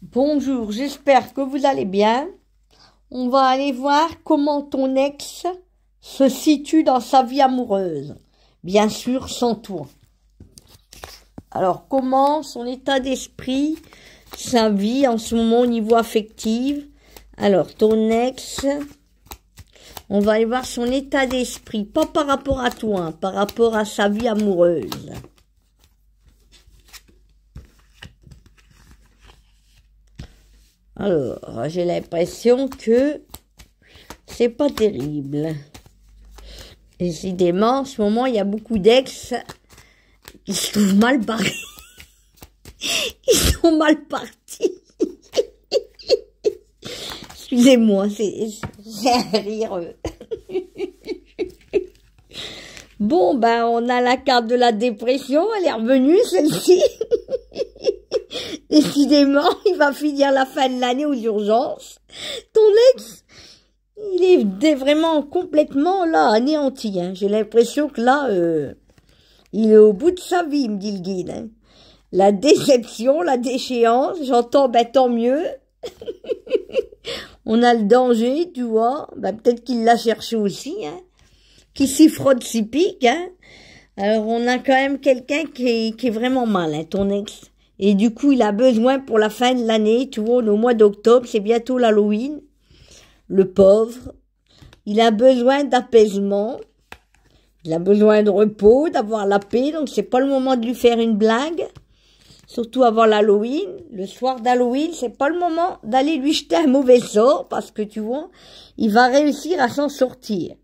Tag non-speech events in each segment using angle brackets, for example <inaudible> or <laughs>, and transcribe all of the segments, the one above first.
Bonjour, j'espère que vous allez bien. On va aller voir comment ton ex se situe dans sa vie amoureuse. Bien sûr, sans toi. Alors, comment son état d'esprit, sa vie en ce moment au niveau affectif. Alors, ton ex, on va aller voir son état d'esprit, pas par rapport à toi, hein, par rapport à sa vie amoureuse. Alors, j'ai l'impression que c'est pas terrible. Décidément, en ce moment, il y a beaucoup d'ex qui se trouvent mal barrés. Ils <laughs> sont mal partis. Excusez-moi, c'est un rire. Bon, ben, on a la carte de la dépression, elle est revenue, celle-ci. <laughs> Décidément, <laughs> il va finir la fin de l'année aux urgences. Ton ex, il est vraiment complètement là, anéanti. Hein. J'ai l'impression que là, euh, il est au bout de sa vie, me dit le guide. Hein. La déception, la déchéance, j'entends, ben tant mieux. <laughs> On a le danger, tu vois. Ben, peut-être qu'il l'a cherché aussi. Hein. Qui s'y frotte, s'y pique. Alors on a quand même quelqu'un qui, est, vraiment mal, ton ex. Et du coup, il a besoin pour la fin de l'année, tu vois, au mois d'octobre, c'est bientôt l'Halloween. Le pauvre, il a besoin d'apaisement. Il a besoin de repos, d'avoir la paix, donc c'est pas le moment de lui faire une blague. Surtout avant l'Halloween, le soir d'Halloween, c'est pas le moment d'aller lui jeter un mauvais sort parce que tu vois, il va réussir à s'en sortir.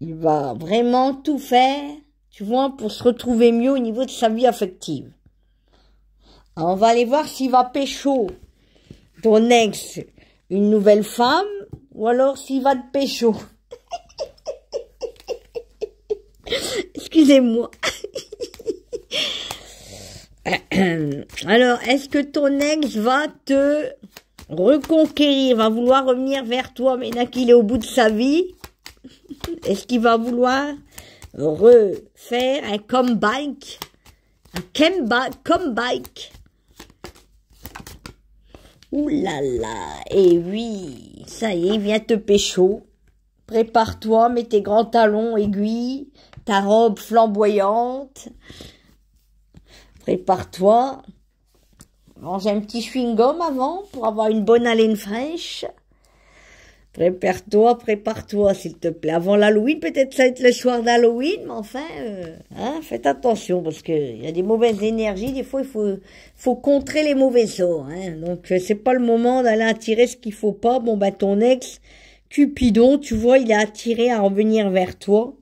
Il va vraiment tout faire, tu vois, pour se retrouver mieux au niveau de sa vie affective. Ah, on va aller voir s'il va pécho ton ex une nouvelle femme ou alors s'il va te pécho. <laughs> Excusez-moi. <coughs> Alors, est-ce que ton ex va te reconquérir, va vouloir revenir vers toi maintenant qu'il est au bout de sa vie Est-ce qu'il va vouloir refaire un comeback Un comeback, comeback Ouh là là, et oui, ça y est, viens te pécho. Prépare-toi, mets tes grands talons aiguilles, ta robe flamboyante. Prépare-toi. Mange un petit chewing-gum avant pour avoir une bonne haleine fraîche. Prépare-toi, prépare-toi, s'il te plaît. Avant l'Halloween, peut-être ça va être le soir d'Halloween, mais enfin, euh, hein, faites attention parce qu'il y a des mauvaises énergies. Des fois, il faut, faut contrer les mauvais sorts. Hein. Donc, euh, c'est pas le moment d'aller attirer ce qu'il faut pas. Bon, ben, ton ex, Cupidon, tu vois, il est attiré à en venir vers toi.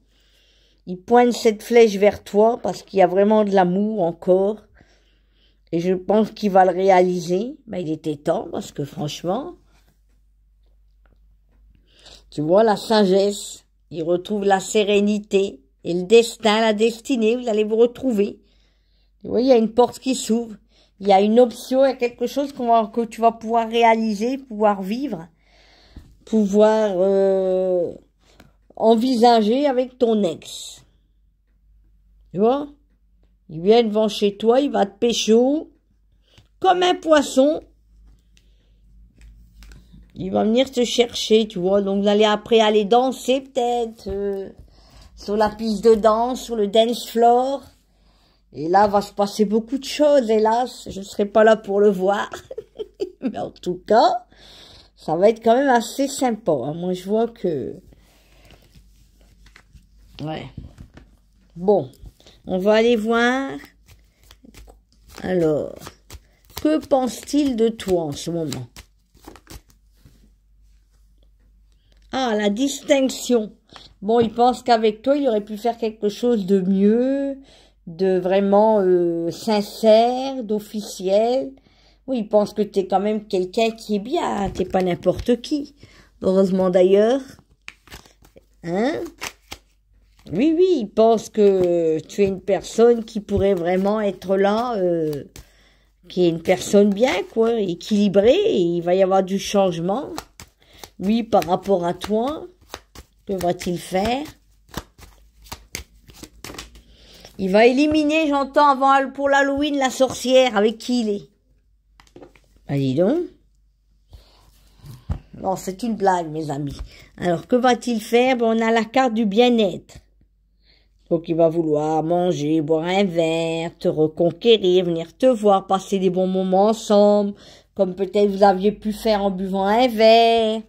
Il pointe cette flèche vers toi parce qu'il y a vraiment de l'amour encore. Et je pense qu'il va le réaliser. Mais bah, il était temps parce que franchement, tu vois la sagesse, il retrouve la sérénité et le destin, la destinée, vous allez vous retrouver. Vous voyez, il y a une porte qui s'ouvre, il y a une option, il y a quelque chose que tu vas pouvoir réaliser, pouvoir vivre, pouvoir euh, envisager avec ton ex. Tu vois il vient devant chez toi, il va te pécho comme un poisson il va venir te chercher, tu vois. Donc, vous allez après aller danser peut-être euh, sur la piste de danse, sur le dance floor. Et là, va se passer beaucoup de choses, hélas. Je ne serai pas là pour le voir. <laughs> Mais en tout cas, ça va être quand même assez sympa. Hein. Moi, je vois que... Ouais. Bon, on va aller voir. Alors, que pense-t-il de toi en ce moment Ah, la distinction. Bon, il pense qu'avec toi, il aurait pu faire quelque chose de mieux, de vraiment euh, sincère, d'officiel. Oui, il pense que tu es quand même quelqu'un qui est bien, t'es pas n'importe qui. Heureusement d'ailleurs. Hein Oui, oui, il pense que tu es une personne qui pourrait vraiment être là, euh, qui est une personne bien, quoi, équilibrée, et il va y avoir du changement. Oui, par rapport à toi, que va-t-il faire Il va éliminer, j'entends, avant pour l'Halloween, la sorcière avec qui il est. Ben, dis donc. Non, c'est une blague, mes amis. Alors, que va-t-il faire ben, On a la carte du bien-être. Donc, il va vouloir manger, boire un verre, te reconquérir, venir te voir, passer des bons moments ensemble, comme peut-être vous aviez pu faire en buvant un verre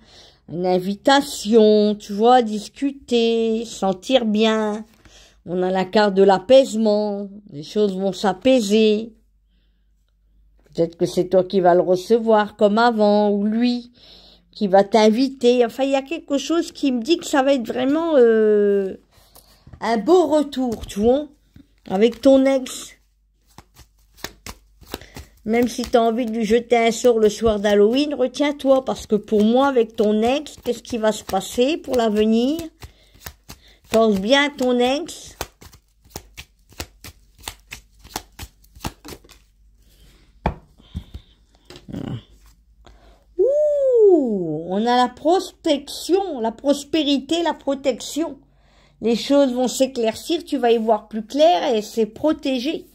une invitation, tu vois, discuter, sentir bien. On a la carte de l'apaisement, les choses vont s'apaiser. Peut-être que c'est toi qui vas le recevoir comme avant, ou lui qui va t'inviter. Enfin, il y a quelque chose qui me dit que ça va être vraiment euh, un beau retour, tu vois, avec ton ex. Même si tu as envie de lui jeter un sort le soir d'Halloween, retiens-toi parce que pour moi, avec ton ex, qu'est-ce qui va se passer pour l'avenir Pense bien à ton ex. Ah. Ouh, on a la prospection, la prospérité, la protection. Les choses vont s'éclaircir, tu vas y voir plus clair et c'est protégé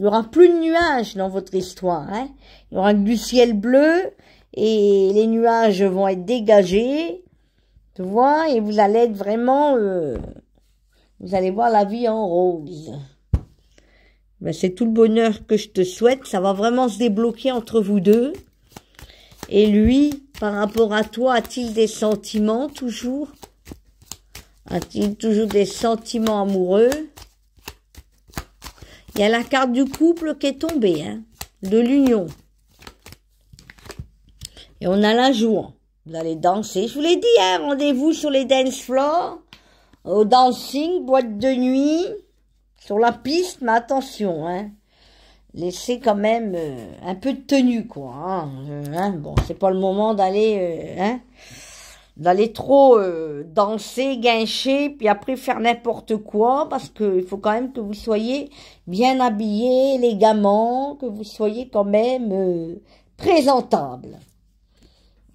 il y aura plus de nuages dans votre histoire. Hein il y aura que du ciel bleu et les nuages vont être dégagés. Tu vois, et vous allez être vraiment, euh, vous allez voir la vie en rose. Ben, c'est tout le bonheur que je te souhaite. Ça va vraiment se débloquer entre vous deux. Et lui, par rapport à toi, a-t-il des sentiments toujours A-t-il toujours des sentiments amoureux y a la carte du couple qui est tombée, hein, de l'union. Et on a la joie. Vous allez danser. Je vous l'ai dit, hein, rendez-vous sur les dance floors, au dancing, boîte de nuit, sur la piste, mais attention, hein. Laissez quand même euh, un peu de tenue, quoi. Hein, hein. bon, c'est pas le moment d'aller, euh, hein d'aller trop euh, danser, guincher, puis après faire n'importe quoi, parce qu'il faut quand même que vous soyez bien habillé, élégamment, que vous soyez quand même euh, présentable,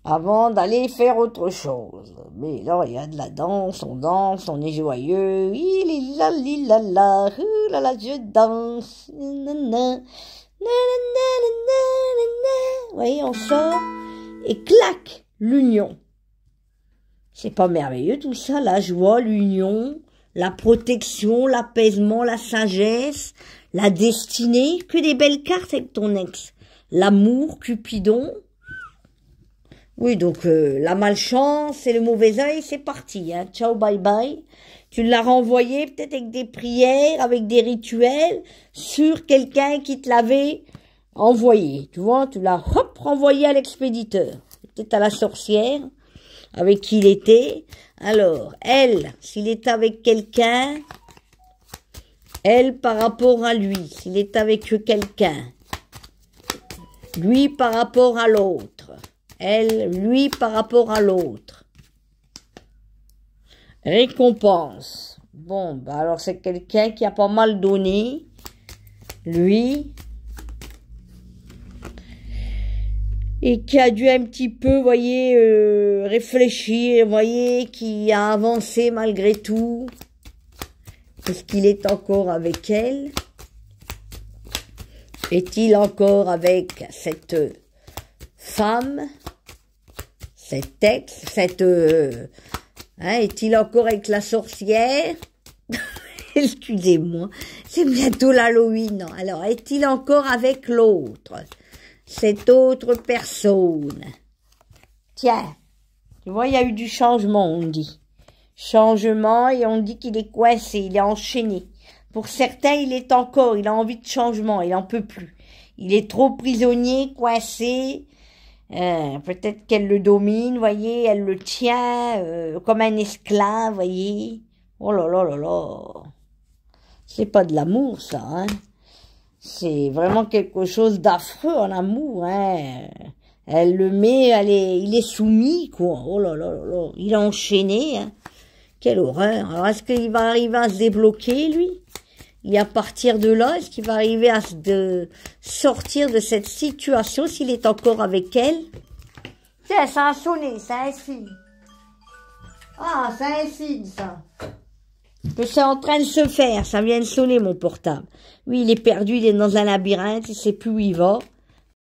avant d'aller faire autre chose. Mais là, il y a de la danse, on danse, on est joyeux, il est là, il là, là, là, là, je danse, nanana, nanana, nanana. Vous voyez, on sort et claque l'union. C'est pas merveilleux tout ça, la joie, l'union, la protection, l'apaisement, la sagesse, la destinée, que des belles cartes avec ton ex. L'amour, Cupidon. Oui, donc euh, la malchance et le mauvais œil, c'est parti. Hein. Ciao, bye bye. Tu l'as renvoyé peut-être avec des prières, avec des rituels, sur quelqu'un qui te l'avait envoyé. Tu vois, tu l'as hop renvoyé à l'expéditeur, peut-être à la sorcière avec qui il était. Alors, elle, s'il est avec quelqu'un, elle par rapport à lui, s'il est avec quelqu'un, lui par rapport à l'autre, elle, lui par rapport à l'autre. Récompense. Bon, bah alors c'est quelqu'un qui a pas mal donné. Lui, et qui a dû un petit peu, voyez, euh, réfléchir, voyez, qui a avancé malgré tout, qu'il est encore avec elle. Est-il encore avec cette femme, cette ex, cette... Euh, hein, est-il encore avec la sorcière <laughs> Excusez-moi, c'est bientôt l'Halloween. Alors, est-il encore avec l'autre cette autre personne. Tiens, tu vois, il y a eu du changement, on dit. Changement, et on dit qu'il est coincé, il est enchaîné. Pour certains, il est encore, il a envie de changement, il n'en peut plus. Il est trop prisonnier, coincé. Euh, peut-être qu'elle le domine, voyez, elle le tient euh, comme un esclave, voyez. Oh là là là là. C'est pas de l'amour, ça, hein. C'est vraiment quelque chose d'affreux en amour, hein. Elle le met, elle est, il est soumis, quoi. Oh là là là, là. il est enchaîné. Hein. Quelle horreur. Alors, est-ce qu'il va arriver à se débloquer, lui Et à partir de là, est-ce qu'il va arriver à se sortir de cette situation s'il est encore avec elle Tiens, ça a sonné, ça a Ah, ça un ça que c'est en train de se faire. Ça vient de sonner, mon portable. Oui, il est perdu, il est dans un labyrinthe, il sait plus où il va.